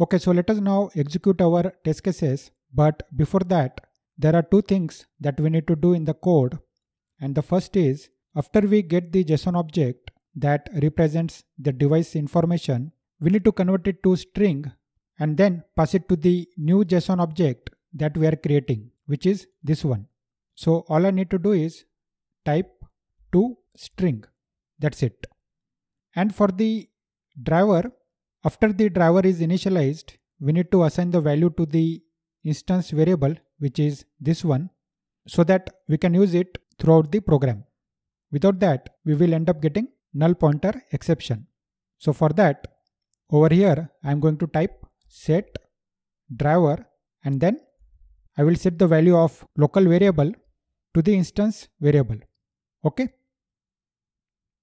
Okay, so let us now execute our test cases. But before that, there are two things that we need to do in the code. And the first is, after we get the JSON object that represents the device information, we need to convert it to string and then pass it to the new JSON object that we are creating, which is this one. So all I need to do is type to string. That's it. And for the driver, after the driver is initialized, we need to assign the value to the instance variable, which is this one, so that we can use it throughout the program. Without that, we will end up getting null pointer exception. So for that, over here, I am going to type set driver and then I will set the value of local variable to the instance variable. Okay.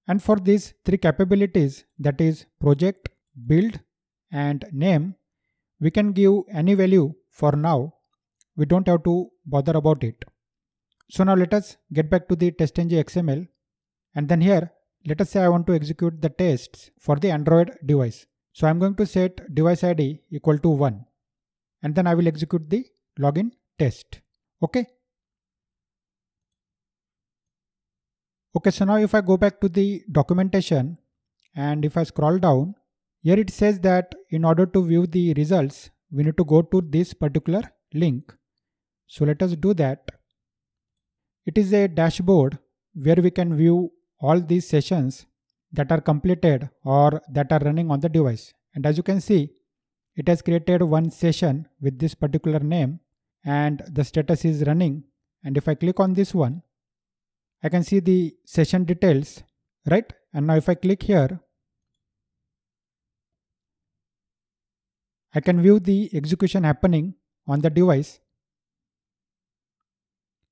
And for these three capabilities, that is project, build and name, we can give any value for now. We don't have to bother about it. So now let us get back to the testng XML and then here let us say I want to execute the tests for the Android device. So I'm going to set device ID equal to 1 and then I will execute the login test. Okay. Okay, so now if I go back to the documentation and if I scroll down, here it says that in order to view the results, we need to go to this particular link. So let us do that. It is a dashboard where we can view all these sessions that are completed or that are running on the device. And as you can see, it has created one session with this particular name and the status is running. And if I click on this one, I can see the session details, right? And now if I click here, I can view the execution happening on the device.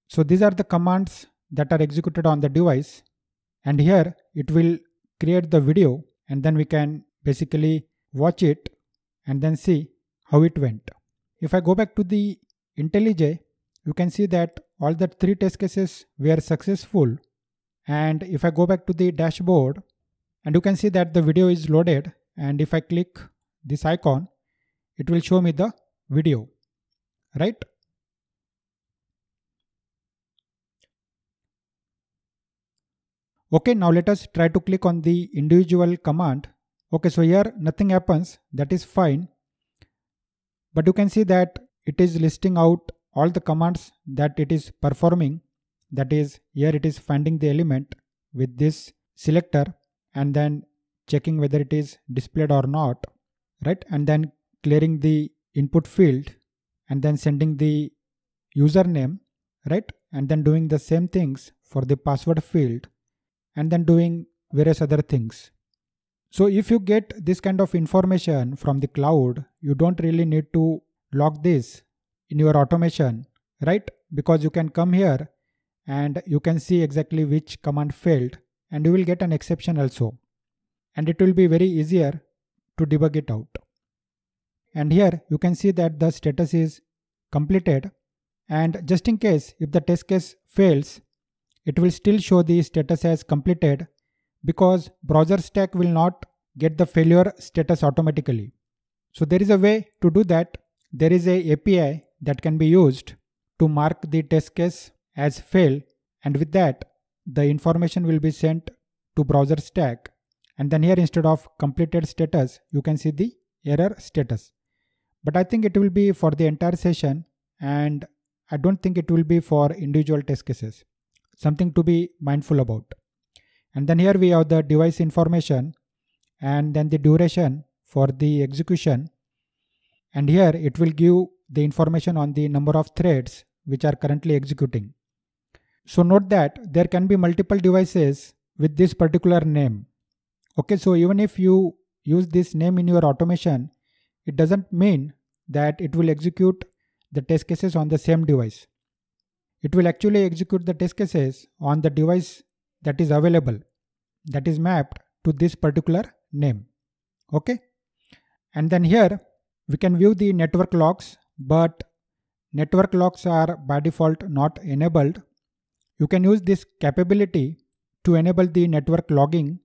So these are the commands that are executed on the device and here it will create the video and then we can basically watch it and then see how it went. If I go back to the IntelliJ, you can see that all the three test cases were successful. And if I go back to the dashboard and you can see that the video is loaded and if I click this icon, it will show me the video, right? Okay, now let us try to click on the individual command. Okay, so here nothing happens, that is fine. But you can see that it is listing out all the commands that it is performing. That is, here it is finding the element with this selector and then checking whether it is displayed or not, right? And then clearing the input field and then sending the username, right? And then doing the same things for the password field and then doing various other things. So if you get this kind of information from the cloud, you don't really need to log this in your automation, right? Because you can come here and you can see exactly which command failed and you will get an exception also. And it will be very easier to debug it out and here you can see that the status is completed and just in case if the test case fails it will still show the status as completed because browser stack will not get the failure status automatically. So there is a way to do that. There is a API that can be used to mark the test case as fail and with that the information will be sent to browser stack and then here instead of completed status you can see the error status. But I think it will be for the entire session and I don't think it will be for individual test cases. Something to be mindful about. And then here we have the device information and then the duration for the execution. And here it will give the information on the number of threads which are currently executing. So note that there can be multiple devices with this particular name. Okay, so even if you use this name in your automation, it doesn't mean that it will execute the test cases on the same device. It will actually execute the test cases on the device that is available, that is mapped to this particular name. Okay. And then here we can view the network logs, but network logs are by default not enabled. You can use this capability to enable the network logging.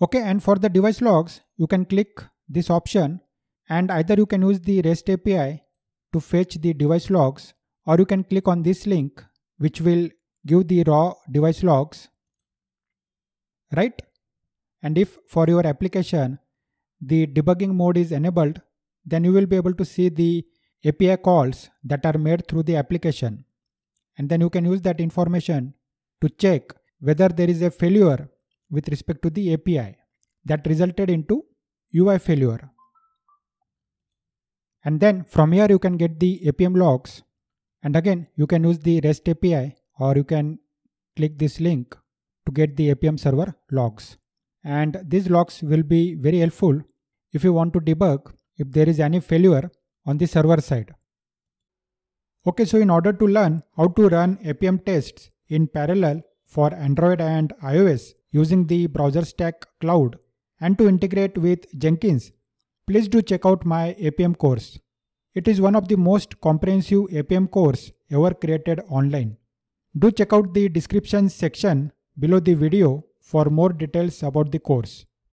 Okay. And for the device logs, you can click this option and either you can use the REST API to fetch the device logs or you can click on this link which will give the raw device logs right and if for your application the debugging mode is enabled then you will be able to see the API calls that are made through the application and then you can use that information to check whether there is a failure with respect to the API that resulted into UI failure. And then from here you can get the APM logs. And again, you can use the REST API or you can click this link to get the APM server logs. And these logs will be very helpful if you want to debug if there is any failure on the server side. Okay, so in order to learn how to run APM tests in parallel for Android and iOS using the browser stack cloud, and to integrate with Jenkins, please do check out my APM course. It is one of the most comprehensive APM course ever created online. Do check out the description section below the video for more details about the course.